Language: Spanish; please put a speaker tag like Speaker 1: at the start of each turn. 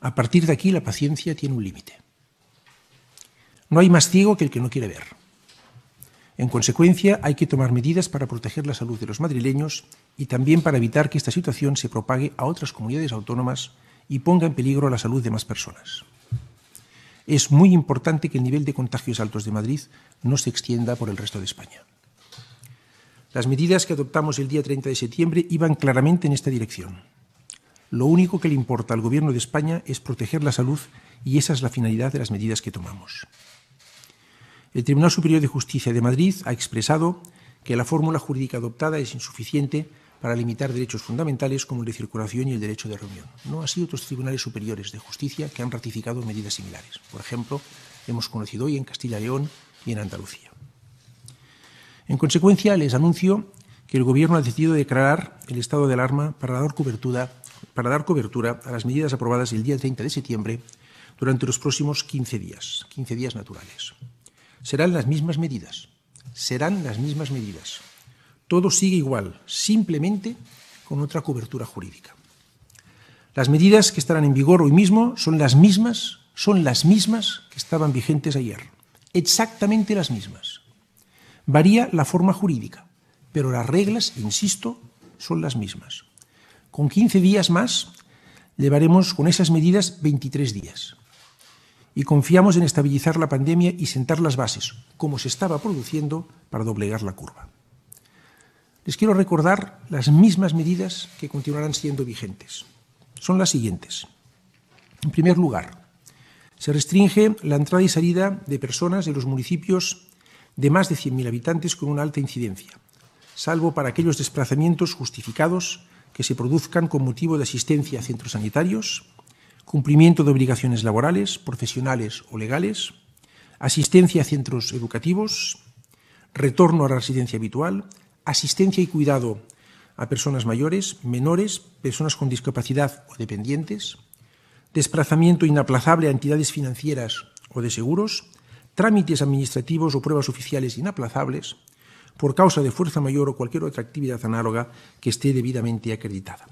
Speaker 1: A partir de aquí la paciencia tiene un límite. No hay más ciego que el que no quiere ver. En consecuencia, hay que tomar medidas para proteger la salud de los madrileños y también para evitar que esta situación se propague a otras comunidades autónomas y ponga en peligro la salud de más personas. Es muy importante que el nivel de contagios altos de Madrid no se extienda por el resto de España. Las medidas que adoptamos el día 30 de septiembre iban claramente en esta dirección lo único que le importa al Gobierno de España es proteger la salud y esa es la finalidad de las medidas que tomamos. El Tribunal Superior de Justicia de Madrid ha expresado que la fórmula jurídica adoptada es insuficiente para limitar derechos fundamentales como el de circulación y el derecho de reunión. No ha sido otros tribunales superiores de justicia que han ratificado medidas similares. Por ejemplo, hemos conocido hoy en Castilla y León y en Andalucía. En consecuencia, les anuncio que el Gobierno ha decidido declarar el estado de alarma para dar cobertura, a las medidas aprobadas el día 30 de septiembre durante los próximos 15 días, 15 días naturales. Serán las mismas medidas, serán las mismas medidas. Todo sigue igual, simplemente con otra cobertura jurídica. Las medidas que estarán en vigor hoy mismo son las mismas, son las mismas que estaban vigentes ayer, exactamente las mismas. Varía la forma jurídica, pero las reglas, insisto, son las mismas. Con 15 días más llevaremos con esas medidas 23 días y confiamos en estabilizar la pandemia y sentar las bases, como se estaba produciendo, para doblegar la curva. Les quiero recordar las mismas medidas que continuarán siendo vigentes. Son las siguientes. En primer lugar, se restringe la entrada y salida de personas de los municipios de más de 100.000 habitantes con una alta incidencia, salvo para aquellos desplazamientos justificados que se produzcan con motivo de asistencia a centros sanitarios, cumplimiento de obligaciones laborales, profesionales o legales, asistencia a centros educativos, retorno a la residencia habitual, asistencia y cuidado a personas mayores, menores, personas con discapacidad o dependientes, desplazamiento inaplazable a entidades financieras o de seguros, trámites administrativos o pruebas oficiales inaplazables, por causa de fuerza mayor o cualquier otra actividad análoga que esté debidamente acreditada.